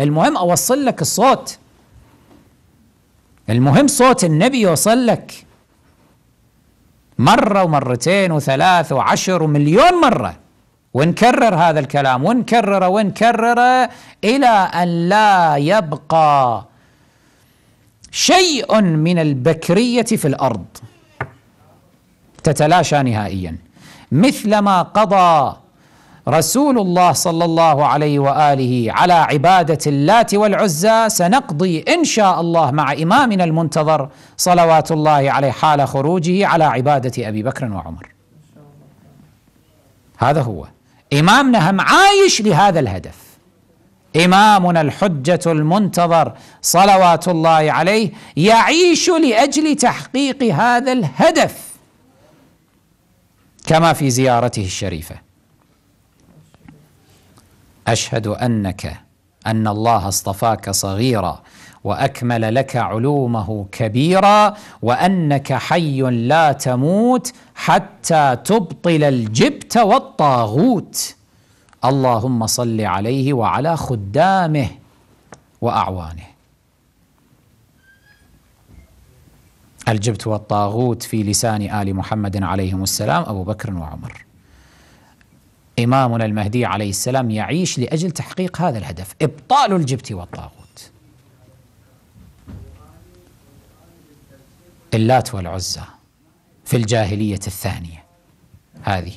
المهم اوصل لك الصوت المهم صوت النبي يوصل لك مرة ومرتين وثلاث وعشر ومليون مرة ونكرر هذا الكلام ونكرره ونكرره إلى أن لا يبقى شيء من البكرية في الأرض تتلاشى نهائيا مثلما قضى رسول الله صلى الله عليه واله على عباده اللات والعزى سنقضي ان شاء الله مع امامنا المنتظر صلوات الله عليه حال خروجه على عباده ابي بكر وعمر. هذا هو امامنا هم عايش لهذا الهدف. امامنا الحجه المنتظر صلوات الله عليه يعيش لاجل تحقيق هذا الهدف كما في زيارته الشريفه. أشهد أنك أن الله اصطفاك صغيرا وأكمل لك علومه كبيرا وأنك حي لا تموت حتى تبطل الجبت والطاغوت اللهم صل عليه وعلى خدامه وأعوانه الجبت والطاغوت في لسان آل محمد عليهم السلام أبو بكر وعمر إمامنا المهدي عليه السلام يعيش لأجل تحقيق هذا الهدف إبطال الجبت والطاغوت اللات والعزى في الجاهلية الثانية هذه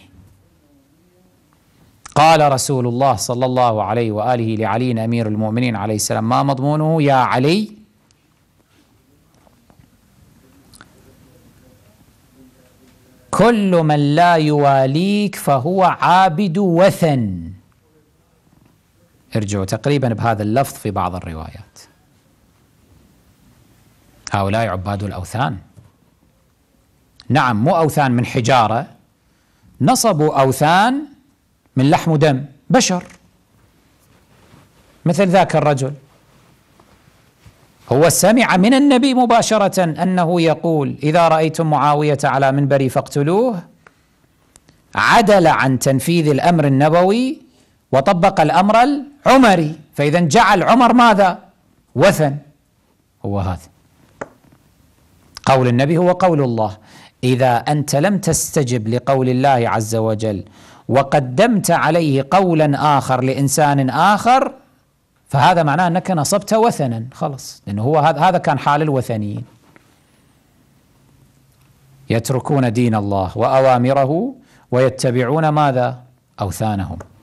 قال رسول الله صلى الله عليه وآله لعلي أمير المؤمنين عليه السلام ما مضمونه يا علي كل من لا يواليك فهو عابد وثن ارجعوا تقريبا بهذا اللفظ في بعض الروايات هؤلاء عباد الأوثان نعم مو أوثان من حجارة نصبوا أوثان من لحم ودم بشر مثل ذاك الرجل هو سمع من النبي مباشرة أنه يقول إذا رأيتم معاوية على منبري فاقتلوه عدل عن تنفيذ الأمر النبوي وطبق الأمر العمري فإذا جعل عمر ماذا؟ وثن هو هذا قول النبي هو قول الله إذا أنت لم تستجب لقول الله عز وجل وقدمت عليه قولا آخر لإنسان آخر فهذا معناه انك نصبت وثنا خلص لانه هو هذا كان حال الوثنيين يتركون دين الله واوامره ويتبعون ماذا؟ اوثانهم